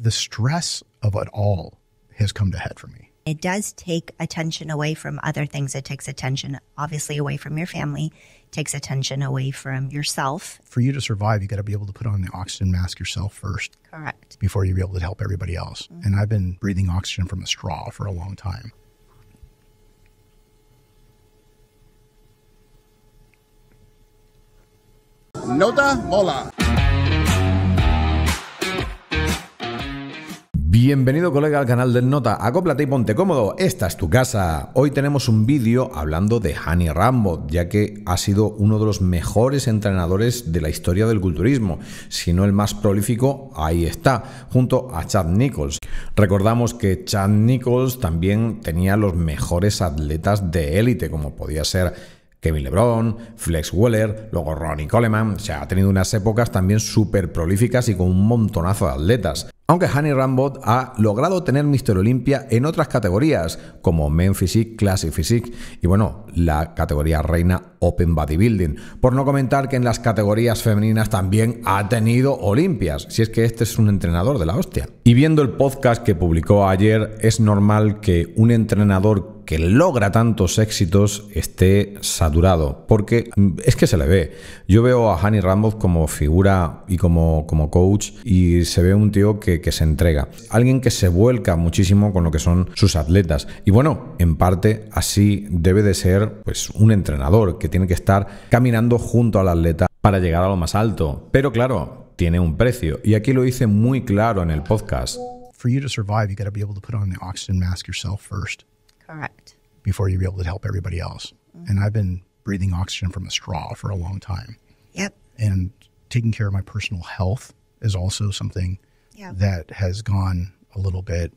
the stress of it all has come to head for me. It does take attention away from other things. It takes attention, obviously, away from your family, it takes attention away from yourself. For you to survive, you got to be able to put on the oxygen mask yourself first. Correct. Before you be able to help everybody else. Mm-hmm. And I've been breathing oxygen from a straw for a long time. Nota Mola. Bienvenido colega al canal del Nota, acóplate y ponte cómodo, esta es tu casa. Hoy tenemos un vídeo hablando de Hani Rambo, ya que ha sido uno de los mejores entrenadores de la historia del culturismo, si no el más prolífico, ahí está, junto a Chad Nichols. Recordamos que Chad Nichols también tenía los mejores atletas de élite, como podía ser Kevin LeBron, Flex Weller, luego Ronnie Coleman. O sea, ha tenido unas épocas también súper prolíficas y con un montonazo de atletas aunque Hani Rambot ha logrado tener Mister Olympia en otras categorías, como Men Physique, Classic Physique y bueno, la categoría reina Open Bodybuilding. Por no comentar que en las categorías femeninas también ha tenido Olimpias, si es que este es un entrenador de la hostia. Y viendo el podcast que publicó ayer, es normal que un entrenador que logra tantos éxitos esté saturado, porque mm, es que se le ve. Yo veo a Hani Ramos como figura y como, como coach y se ve un tío que, que se entrega, alguien que se vuelca muchísimo con lo que son sus atletas. Y bueno, en parte así debe de ser pues un entrenador que tiene que estar caminando junto al atleta para llegar a lo más alto. Pero claro, tiene un precio. Y aquí lo hice muy claro en el podcast. Correct. Before you'll be able to help everybody else. Mm-hmm. And I've been breathing oxygen from a straw for a long time. Yep. And taking care of my personal health is also something yep. that has gone a little bit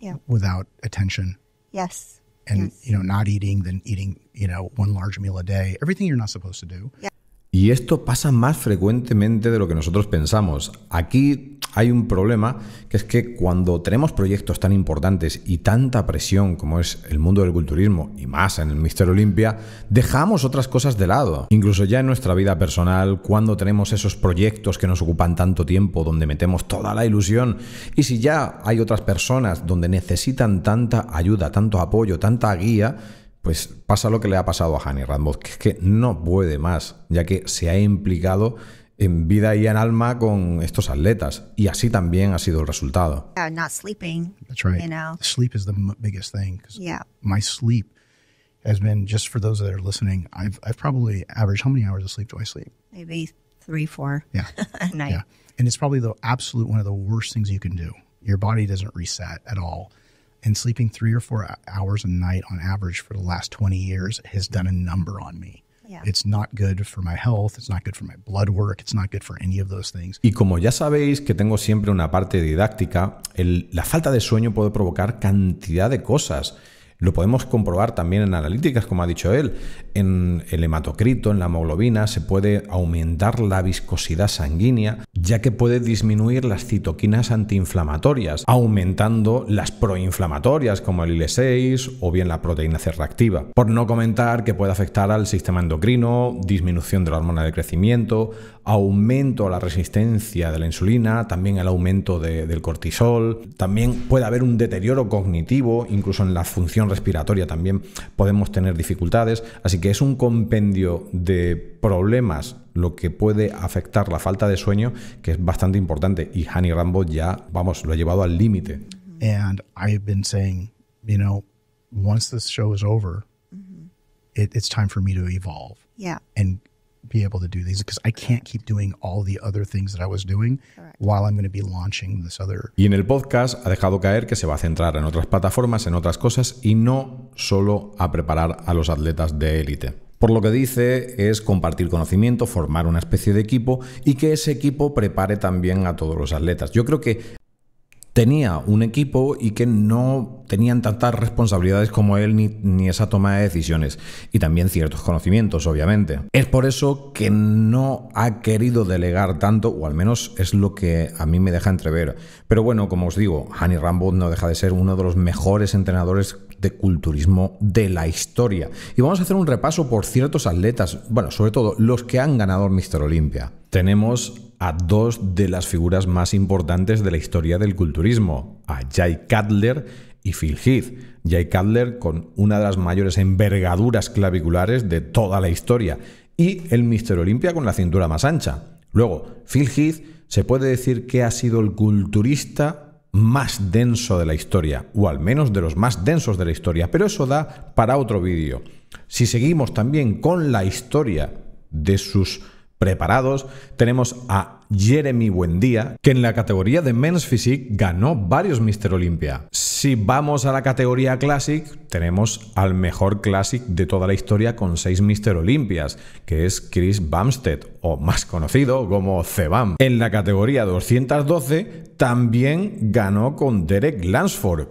yep. without attention. Yes. And yes. you know, not eating, then eating, you know, one large meal a day, everything you're not supposed to do. Yep. Y esto pasa más frecuentemente de lo que nosotros pensamos. Aquí hay un problema que es que cuando tenemos proyectos tan importantes y tanta presión como es el mundo del culturismo y más en el Mister Olimpia, dejamos otras cosas de lado. Incluso ya en nuestra vida personal, cuando tenemos esos proyectos que nos ocupan tanto tiempo, donde metemos toda la ilusión, y si ya hay otras personas donde necesitan tanta ayuda, tanto apoyo, tanta guía, pues pasa lo que le ha pasado a Hani Radbot, que es que no puede más, ya que se ha implicado en vida y en alma con estos atletas. Y así también ha sido el resultado. Yeah, not sleeping. That's right. You know? Sleep is the biggest thing. Yeah. My sleep has been, just for those that are listening, I've, I've probably averaged, how many hours of sleep do I sleep? Maybe three, four yeah. a night. Yeah. And it's probably the absolute one of the worst things you can do. Your body doesn't reset at all. And sleeping three or four uh, hours a night on average for the last 20 years has done a number on me. Yeah. It's not good for my health, it's not good for my blood work, it's not good for any of those things. Y como ya sabéis que tengo siempre una parte didáctica, el, la falta de sueño puede provocar cantidad de cosas. Lo podemos comprobar también en analíticas, como ha dicho él. En el hematocrito, en la hemoglobina, se puede aumentar la viscosidad sanguínea, ya que puede disminuir las citoquinas antiinflamatorias, aumentando las proinflamatorias como el IL-6 o bien la proteína C reactiva. Por no comentar que puede afectar al sistema endocrino, disminución de la hormona de crecimiento, aumento a la resistencia de la insulina, también el aumento del cortisol, también puede haber un deterioro cognitivo, incluso en la función respiratoria también podemos tener dificultades, así que es un compendio de problemas lo que puede afectar la falta de sueño, que es bastante importante y Hani Rambo ya, vamos, lo ha llevado al límite. And I've been saying, you know, once this show is over, mm-hmm. it's time for me to evolve. Yeah. And y en el podcast ha dejado caer que se va a centrar en otras plataformas, en otras cosas y no solo a preparar a los atletas de élite. Por lo que dice es compartir conocimiento, formar una especie de equipo y que ese equipo prepare también a todos los atletas. Yo creo que tenía un equipo y que no tenían tantas responsabilidades como él ni, esa toma de decisiones y también ciertos conocimientos, obviamente. Es por eso que no ha querido delegar tanto, o al menos es lo que a mí me deja entrever. Pero bueno, como os digo, Hani Rambo no deja de ser uno de los mejores entrenadores de culturismo de la historia. Y vamos a hacer un repaso por ciertos atletas, bueno, sobre todo los que han ganado Mister Olympia. Tenemos a dos de las figuras más importantes de la historia del culturismo, a Jay Cutler y Phil Heath. Jay Cutler con una de las mayores envergaduras claviculares de toda la historia y el Mr. Olympia con la cintura más ancha. Luego, Phil Heath se puede decir que ha sido el culturista más denso de la historia, o al menos de los más densos de la historia, pero eso da para otro vídeo. Si seguimos también con la historia de sus preparados, tenemos a Jeremy Buendía, que en la categoría de Men's Physique ganó varios Mr. Olympia. Si vamos a la categoría Classic, tenemos al mejor Classic de toda la historia con 6 Mr. Olympias, que es Chris Bumstead, o más conocido como Cebam. En la categoría 212 también ganó con Derek Lansford,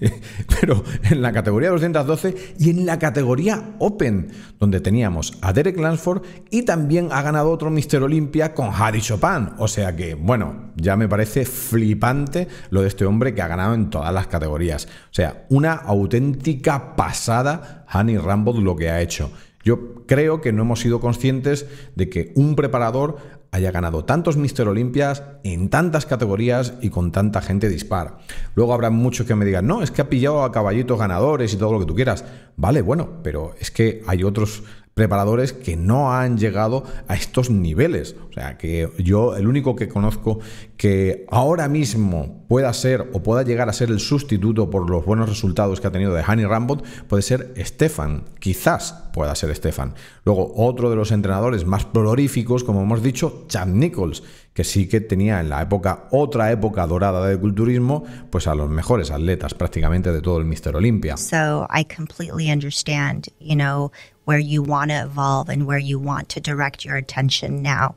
pero en la categoría 212 y en la categoría Open, donde teníamos a Derek Lansford y también ha ganado otro Mister Olympia con Harry Chopin. O sea que, bueno, ya me parece flipante lo de este hombre que ha ganado en todas las categorías. O sea, una auténtica pasada Honey Rambo lo que ha hecho. Yo creo que no hemos sido conscientes de que un preparador haya ganado tantos Mister Olimpias en tantas categorías y con tanta gente dispar. Luego habrá muchos que me digan, no, es que ha pillado a caballitos ganadores y todo lo que tú quieras. Vale, bueno, pero es que hay otros preparadores que no han llegado a estos niveles. O sea, que yo el único que conozco que ahora mismo pueda ser o pueda llegar a ser el sustituto por los buenos resultados que ha tenido de Hani Rambot puede ser Stefan. Quizás pueda ser Stefan. Luego, otro de los entrenadores más prolíficos, como hemos dicho, Chad Nichols, que sí que tenía en la época, otra época dorada de culturismo, pues a los mejores atletas prácticamente de todo el Mister Olympia. So I completely understand, you know, where you want to evolve and where you want to direct your attention now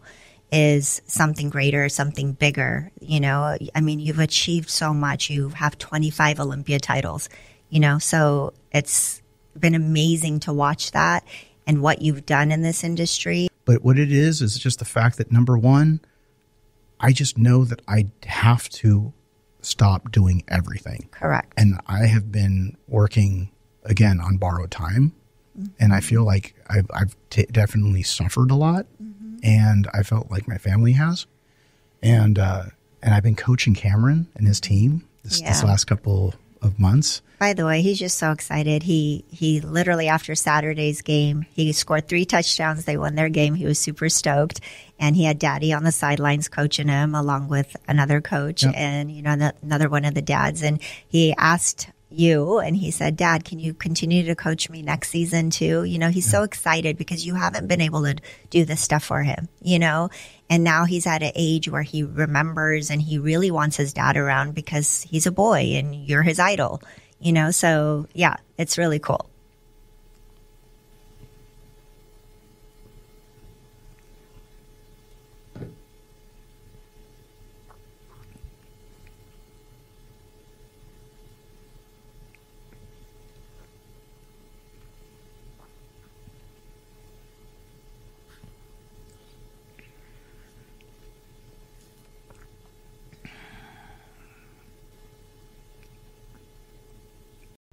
is something greater, something bigger. You know, I mean, you've achieved so much. You have 25 Olympia titles, you know, so it's been amazing to watch that and what you've done in this industry. But what it is, is just the fact that number one, I just know that I have to stop doing everything. Correct. And I have been working again on borrowed time Mm-hmm. And I feel like I've, I've t- definitely suffered a lot. Mm-hmm. And I felt like my family has. And, uh, and I've been coaching Cameron and his team this, yeah. this last couple of months. By the way, he's just so excited. He he literally after Saturday's game, he scored three touchdowns. They won their game. He was super stoked, and he had Daddy on the sidelines coaching him along with another coach yep. and you know another one of the dads. And he asked you and he said, Dad, can you continue to coach me next season too? You know, he's yeah. so excited because you haven't been able to do this stuff for him, you know? And now he's at an age where he remembers and he really wants his dad around because he's a boy and you're his idol, you know? So yeah, it's really cool.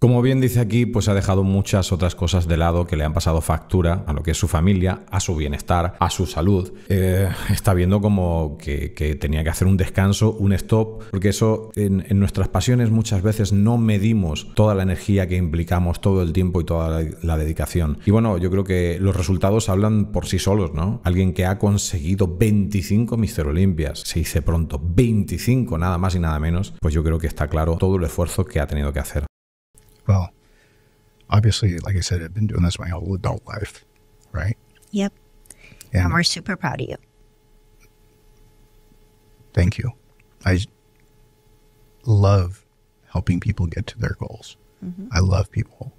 Como bien dice aquí, pues ha dejado muchas otras cosas de lado que le han pasado factura a lo que es su familia, a su bienestar, a su salud. Eh, está viendo como que, tenía que hacer un descanso, un stop, porque eso en, nuestras pasiones muchas veces no medimos toda la energía que implicamos, todo el tiempo y toda la, dedicación. Y bueno, yo creo que los resultados hablan por sí solos, ¿no? Alguien que ha conseguido 25 Mister Olimpias, se dice pronto, 25 nada más y nada menos, pues yo creo que está claro todo el esfuerzo que ha tenido que hacer. Well, obviously, like I said, I've been doing this my whole adult life, right? Yep. And, and we're super proud of you. Thank you. I love helping people get to their goals. Mm -hmm. I love people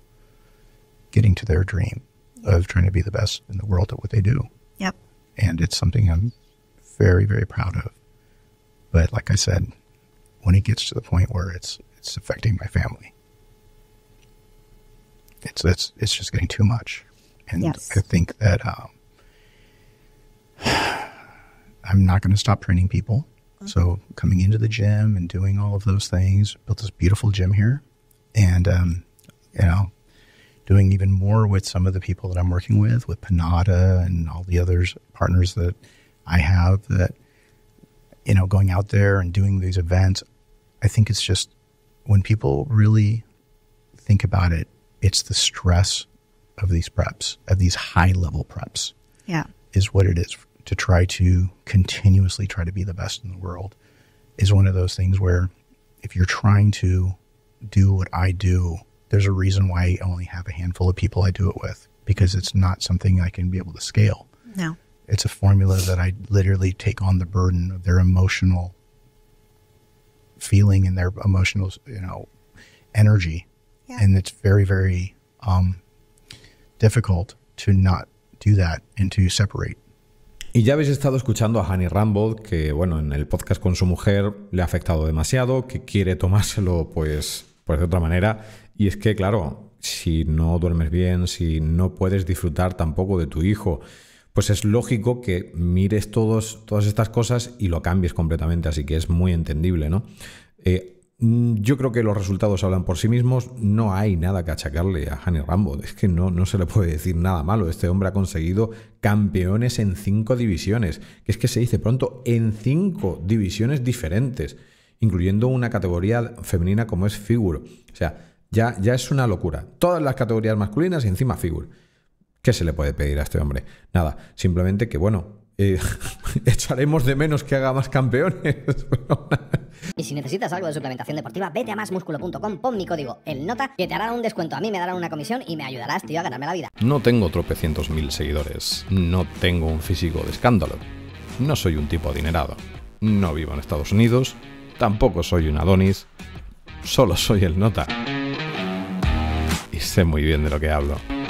getting to their dream yep. of trying to be the best in the world at what they do. Yep. And it's something I'm very, very proud of. But like I said, when it gets to the point where it's it's affecting my family, it's it's it's just getting too much, and yes. I think that um, I'm not going to stop training people. Mm-hmm. So uh-huh. coming into the gym and doing all of those things, built this beautiful gym here, and um, you know, doing even more with some of the people that I'm working with, with Panada and all the others partners that I have. That you know, going out there and doing these events, I think it's just when people really think about it it's the stress of these preps, of these high level preps. Yeah. Is what it is to try to continuously try to be the best in the world is one of those things where if you're trying to do what I do, there's a reason why I only have a handful of people I do it with because it's not something I can be able to scale. No. It's a formula that I literally take on the burden of their emotional feeling and their emotional, you know, energy and it's very very um, difficult to not do Y ya habéis estado escuchando a Hani Rambold, que bueno, en el podcast con su mujer le ha afectado demasiado, que quiere tomárselo pues, pues de otra manera. Y es que, claro, si no duermes bien, si no puedes disfrutar tampoco de tu hijo, pues es lógico que mires todos, todas estas cosas y lo cambies completamente. Así que es muy entendible, ¿no? Eh, Mm, yo creo que los resultados hablan por sí mismos. No hay nada que achacarle a Hani Rambo. Es que no, no se le puede decir nada malo. Este hombre ha conseguido campeones en cinco divisiones. Que es que se dice pronto, en cinco divisiones diferentes, incluyendo una categoría femenina como es Figure. O sea, ya, ya es una locura. Todas las categorías masculinas y encima Figure. ¿Qué se le puede pedir a este hombre? Nada, simplemente que, bueno, echaremos de menos que haga más campeones. y si necesitas algo de suplementación deportiva, vete a másmusculo.com, pon mi código, el nota, que te hará un descuento. A mí me darán una comisión y me ayudarás, tío, a ganarme la vida. No tengo tropecientos mil seguidores. No tengo un físico de escándalo. No soy un tipo adinerado. No vivo en Estados Unidos. Tampoco soy un Adonis. Solo soy el nota. Y sé muy bien de lo que hablo.